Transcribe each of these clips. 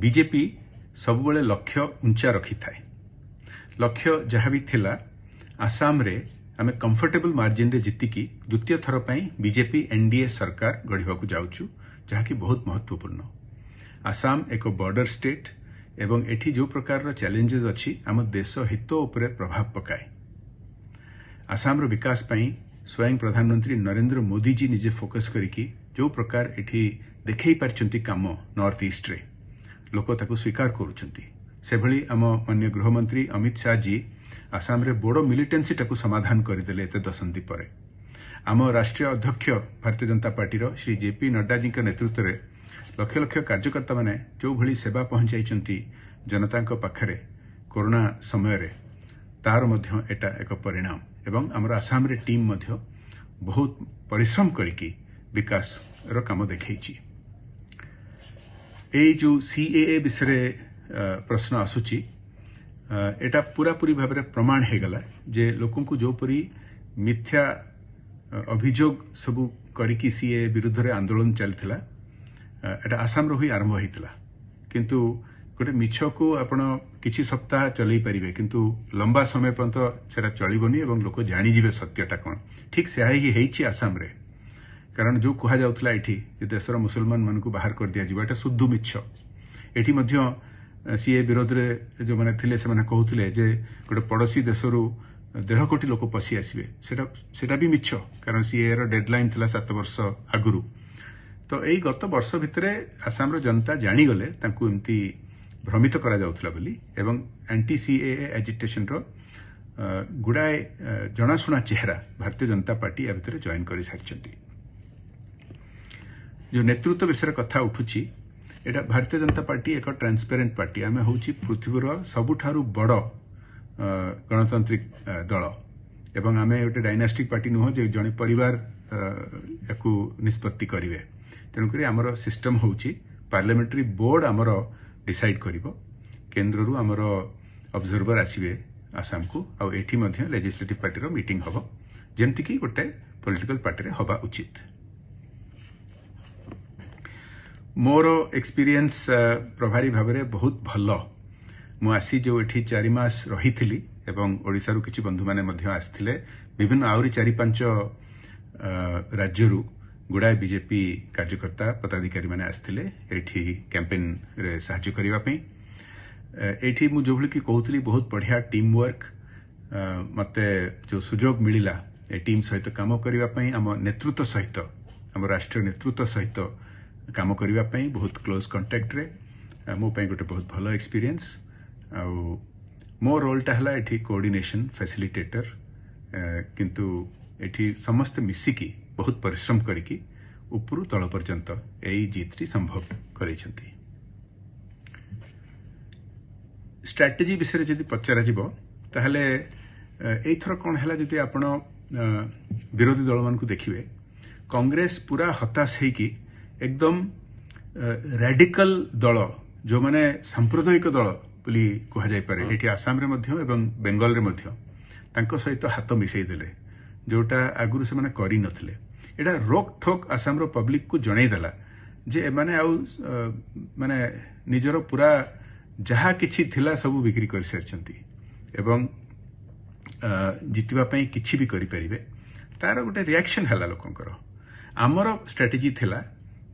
BJP सब लक्ष्य उंचा रखी थाए लक्ष्य जहाँ भी थी आसाम आम कंफर्टेबल मार्जिन जीत जीतिकी द्वितीय थरपाई बीजेपी एनडीए सरकार गढ़ाक जहाँकि बहुत महत्वपूर्ण आसाम एक बॉर्डर स्टेट एवं एटी जो प्रकार चैलेंजेस अच्छी आम देश हित प्रभाव पकाए आसाम विकास विकासप स्वयं प्रधानमंत्री नरेंद्र मोदी जी निजे फोकस करो प्रकार एटी देखते कम नर्थ ईस्ट्रे ଲୋକ ତାକୁ ସ୍ୱୀକାର କରୁଛନ୍ତି ସେଭଳି ଆମ ଅନ୍ୟ ଗୃହମନ୍ତ୍ରୀ ଅମିତ ଶାହ ଜୀ ଆସାମରେ ବୋଡୋ ମିଲିଟେନ୍ସିଟାକୁ ସମାଧାନ କରିଦେଲେ ଏତେ ଦଶନ୍ଧି ପରେ ଆମ ରାଷ୍ଟ୍ରୀୟ ଅଧ୍ୟକ୍ଷ ଭାରତୀୟ ଜନତା ପାର୍ଟିର ଶ୍ରୀ ଜେପି ନଡ୍ଡାଜୀଙ୍କ ନେତୃତ୍ୱରେ ଲକ୍ଷ ଲକ୍ଷ କାର୍ଯ୍ୟକର୍ତ୍ତାମାନେ ଯେଉଁଭଳି ସେବା ପହଞ୍ଚାଇଛନ୍ତି ଜନତାଙ୍କ ପାଖରେ କରୋନା ସମୟରେ ତାହାର ମଧ୍ୟ ଏଟା ଏକ ପରିଣାମ ଏବଂ ଆମର ଆସାମରେ ଟିମ୍ ମଧ୍ୟ ବହୁତ ପରିଶ୍ରମ କରିକି ବିକାଶର କାମ ଦେଖାଇଛି जो सी ए विषय प्रश्न आसूची ଏଇଟା ପୁରାପୁରି ଭାବରେ ପ୍ରମାଣ ହେଇଗଲା ଯେ ଲୋକଙ୍କୁ ଯେଉଁପରି ମିଥ୍ୟା ଅଭିଯୋଗ ସବୁ କରିକି ସିଏ ବିରୁଦ୍ଧରେ ଆନ୍ଦୋଳନ ଚାଲିଥିଲା ଏଇଟା ଆସାମର ହୋଇ ଆରମ୍ଭ ହୋଇଥିଲା କିନ୍ତୁ ଗୋଟେ ମିଛକୁ ଆପଣ କିଛି ସପ୍ତାହ ଚଲେଇ ପାରିବେ କିନ୍ତୁ ଲମ୍ବା ସମୟ ପର୍ଯ୍ୟନ୍ତ ସେଟା ଚଳିବନି ଏବଂ ଲୋକ ଜାଣିଯିବେ ସତ୍ୟଟା କ'ଣ ଠିକ୍ ସେହା ହିଁ ହେଇଛି ଆସାମରେ କାରଣ ଯେଉଁ କୁହାଯାଉଥିଲା ଏଠି ଯେ ଦେଶର ମୁସଲମାନମାନଙ୍କୁ ବାହାର କରିଦିଆଯିବ ଏଇଟା ଶୁଦ୍ଧ ମିଛ ଏଠି ମଧ୍ୟ ସିଏ ବିରୋଧରେ ଯେଉଁମାନେ ଥିଲେ ସେମାନେ କହୁଥିଲେ ଯେ ଗୋଟେ ପଡ଼ୋଶୀ ଦେଶରୁ ଦେଢ଼ କୋଟି ଲୋକ ପଶି ଆସିବେ ସେଇଟା ସେଇଟା ବି ମିଛ କାରଣ ସିଏର ଡେଡ୍ଲାଇନ୍ ଥିଲା ସାତ ବର୍ଷ ଆଗରୁ ତ ଏଇ ଗତ ବର୍ଷ ଭିତରେ ଆସାମର ଜନତା ଜାଣିଗଲେ ତାଙ୍କୁ ଏମିତି ଭ୍ରମିତ କରାଯାଉଥିଲା ବୋଲି ଏବଂ ଆଣ୍ଟି ସିଏ ଏଜିଟେସନ୍ର ଗୁଡ଼ାଏ ଜଣାଶୁଣା ଚେହେରା ଭାରତୀୟ ଜନତା ପାର୍ଟି ଏହା ଭିତରେ ଜଏନ୍ କରିସାରିଛନ୍ତି ଯେଉଁ ନେତୃତ୍ୱ ବିଷୟରେ କଥା ଉଠୁଛି ଏଇଟା ଭାରତୀୟ ଜନତା ପାର୍ଟି ଏକ ଟ୍ରାନ୍ସପେରେଣ୍ଟ ପାର୍ଟି ଆମେ ହେଉଛି ପୃଥିବୀର ସବୁଠାରୁ ବଡ଼ ଗଣତାନ୍ତ୍ରିକ ଦଳ ଏବଂ ଆମେ ଗୋଟେ ଡାଇନାଷ୍ଟିକ ପାର୍ଟି ନୁହଁ ଯେ ଜଣେ ପରିବାର ୟାକୁ ନିଷ୍ପତ୍ତି କରିବେ ତେଣୁକରି ଆମର ସିଷ୍ଟମ୍ ହେଉଛି ପାର୍ଲାମେଣ୍ଟାରୀ ବୋର୍ଡ ଆମର ଡିସାଇଡ଼ କରିବ କେନ୍ଦ୍ରରୁ ଆମର ଅବଜର୍ଭର ଆସିବେ ଆସାମକୁ ଆଉ ଏଠି ମଧ୍ୟ ଲେଜିସ୍ଲେଟିଭ୍ ପାର୍ଟିର ମିଟିଂ ହେବ ଯେମିତିକି ଗୋଟେ ପଲିଟିକାଲ୍ ପାର୍ଟିରେ ହେବା ଉଚିତ ମୋର ଏକ୍ସପିରିଏନ୍ସ ପ୍ରଭାରୀ ଭାବରେ ବହୁତ ଭଲ ମୁଁ ଆସି ଯେଉଁ ଏଠି ଚାରି ମାସ ରହିଥିଲି ଏବଂ ଓଡ଼ିଶାରୁ କିଛି ବନ୍ଧୁମାନେ ମଧ୍ୟ ଆସିଥିଲେ ବିଭିନ୍ନ ଆହୁରି ଚାରି ପାଞ୍ଚ ରାଜ୍ୟରୁ ଗୁଡ଼ାଏ ବିଜେପି କାର୍ଯ୍ୟକର୍ତ୍ତା ପଦାଧିକାରୀମାନେ ଆସିଥିଲେ ଏଇଠି କ୍ୟାମ୍ପେନ୍ରେ ସାହାଯ୍ୟ କରିବା ପାଇଁ ଏଇଠି ମୁଁ ଯେଉଁଭଳି କି କହୁଥିଲି ବହୁତ ବଢ଼ିଆ ଟିମ୍ ୱାର୍କ ମୋତେ ଯେଉଁ ସୁଯୋଗ ମିଳିଲା ଏ ଟିମ୍ ସହିତ କାମ କରିବା ପାଇଁ ଆମ ନେତୃତ୍ୱ ସହିତ ଆମ ରାଷ୍ଟ୍ରୀୟ ନେତୃତ୍ୱ ସହିତ काम करने बहुत क्लोज कंटाक्ट मोप गोटे बहुत भल एक्सपीरियंस मो रोलटा है ये कोअर्डनेसन फैसिलिटेटर किंतु एटी समस्ते मिसिकी बहुत परिश्रम करिकी संभव कर स्ट्राटेजी विषय जब पचार यथर कौन है जी विरोधी दल मान देखिए कांग्रेस पूरा हताश होकर ଏକଦମ ରାଡିକାଲ ଦଳ ଯେଉଁମାନେ ସାମ୍ପ୍ରଦାୟିକ ଦଳ ବୋଲି କୁହାଯାଇପାରେ ଏଠି ଆସାମରେ ମଧ୍ୟ ଏବଂ ବେଙ୍ଗଲରେ ମଧ୍ୟ ତାଙ୍କ ସହିତ ହାତ ମିଶାଇଦେଲେ ଯେଉଁଟା ଆଗରୁ ସେମାନେ କରିନଥିଲେ ଏଇଟା ରୋକ୍ଠୋକ୍ ଆସାମର ପବ୍ଲିକକୁ ଜଣାଇଦେଲା ଯେ ଏମାନେ ଆଉ ମାନେ ନିଜର ପୁରା ଯାହା କିଛି ଥିଲା ସବୁ ବିକ୍ରି କରିସାରିଛନ୍ତି ଏବଂ ଜିତିବା ପାଇଁ କିଛି ବି କରିପାରିବେ ତାର ଗୋଟେ ରିଆକ୍ସନ୍ ହେଲା ଲୋକଙ୍କର ଆମର ଷ୍ଟ୍ରାଟେଜି ଥିଲା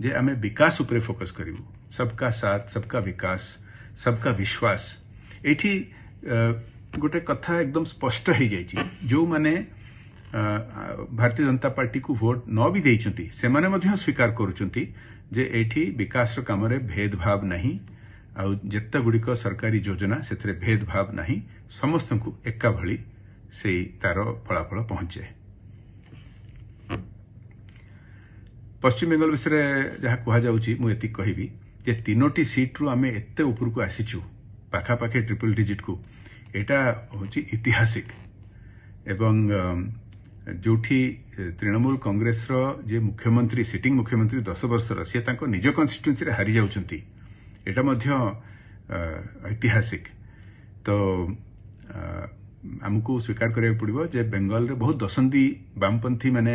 जे आम विकास उपरे फोकस कर सबका साथ सबका विकास सबका विश्वास ये गोटे कथा एकदम स्पष्ट हो जा जो मैंने भारतीय जनता पार्टी को भोट न भी देखते स्वीकार करे विकास काम भेदभाव नहीं आतगुड़िक सरकारी योजना से भेदभाव ना समस्त एका भली से तार फलाफल पहुंचे ପଶ୍ଚିମବଙ୍ଗଲ ବିଷୟରେ ଯାହା କୁହାଯାଉଛି ମୁଁ ଏତିକି କହିବି ଯେ ତିନୋଟି ସିଟ୍ରୁ ଆମେ ଏତେ ଉପରକୁ ଆସିଛୁ ପାଖାପାଖି ଟ୍ରିପଲ୍ ଡିଜିଟ୍କୁ ଏଇଟା ହେଉଛି ଐତିହାସିକ ଏବଂ ଯେଉଁଠି ତୃଣମୂଳ କଂଗ୍ରେସର ଯିଏ ମୁଖ୍ୟମନ୍ତ୍ରୀ ସିଟିଂ ମୁଖ୍ୟମନ୍ତ୍ରୀ ଦଶ ବର୍ଷର ସିଏ ତାଙ୍କ ନିଜ କନଷ୍ଟିଟ୍ୟୁଏନ୍ସିରେ ହାରିଯାଉଛନ୍ତି ଏଇଟା ମଧ୍ୟ ଐତିହାସିକ ତ ଆମକୁ ସ୍ୱୀକାର କରିବାକୁ ପଡ଼ିବ ଯେ ବେଙ୍ଗଲରେ ବହୁତ ଦଶନ୍ଧି ବାମପନ୍ଥୀମାନେ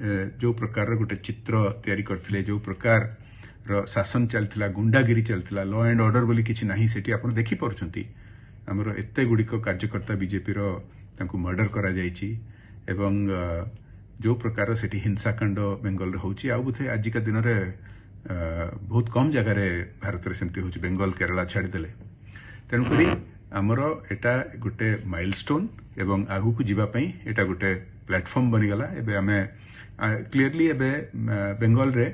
ଯେଉଁ ପ୍ରକାରର ଗୋଟେ ଚିତ୍ର ତିଆରି କରିଥିଲେ ଯେଉଁ ପ୍ରକାରର ଶାସନ ଚାଲିଥିଲା ଗୁଣ୍ଡାଗିରି ଚାଲିଥିଲା ଲ ଆଣ୍ଡ ଅର୍ଡ଼ର ବୋଲି କିଛି ନାହିଁ ସେଠି ଆପଣ ଦେଖିପାରୁଛନ୍ତି ଆମର ଏତେ ଗୁଡ଼ିକ କାର୍ଯ୍ୟକର୍ତ୍ତା ବିଜେପିର ତାଙ୍କୁ ମର୍ଡ଼ର କରାଯାଇଛି ଏବଂ ଯେଉଁ ପ୍ରକାର ସେଠି ହିଂସାକାଣ୍ଡ ବେଙ୍ଗଲରେ ହେଉଛି ଆଉ ବୋଧେ ଆଜିକା ଦିନରେ ବହୁତ କମ୍ ଜାଗାରେ ଭାରତରେ ସେମିତି ହେଉଛି ବେଙ୍ଗଲ କେରଳ ଛାଡ଼ିଦେଲେ ତେଣୁକରି ଆମର ଏଇଟା ଗୋଟେ ମାଇଲଷ୍ଟୋନ୍ ଏବଂ ଆଗକୁ ଯିବା ପାଇଁ ଏଇଟା ଗୋଟେ ପ୍ଲାଟଫର୍ମ ବନିଗଲା ଏବେ ଆମେ କ୍ଲିୟରଲି ଏବେ ବେଙ୍ଗଲରେ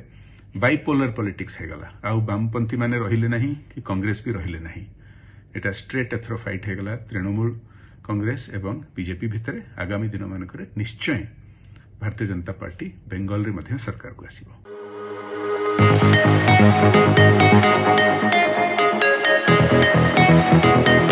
ବାଇପୋଲାର ପଲିଟିକ୍ସ ହେଇଗଲା ଆଉ ବାମପନ୍ଥୀମାନେ ରହିଲେ ନାହିଁ କି କଂଗ୍ରେସ ବି ରହିଲେ ନାହିଁ ଏଇଟା ଷ୍ଟ୍ରେଟ୍ ଏଥର ଫାଇଟ୍ ହେଇଗଲା ତୃଣମୂଳ କଂଗ୍ରେସ ଏବଂ ବିଜେପି ଭିତରେ ଆଗାମୀ ଦିନମାନଙ୍କରେ ନିଶ୍ଚୟ ଭାରତୀୟ ଜନତା ପାର୍ଟି ବେଙ୍ଗଲରେ ମଧ୍ୟ ସରକାରକୁ ଆସିବ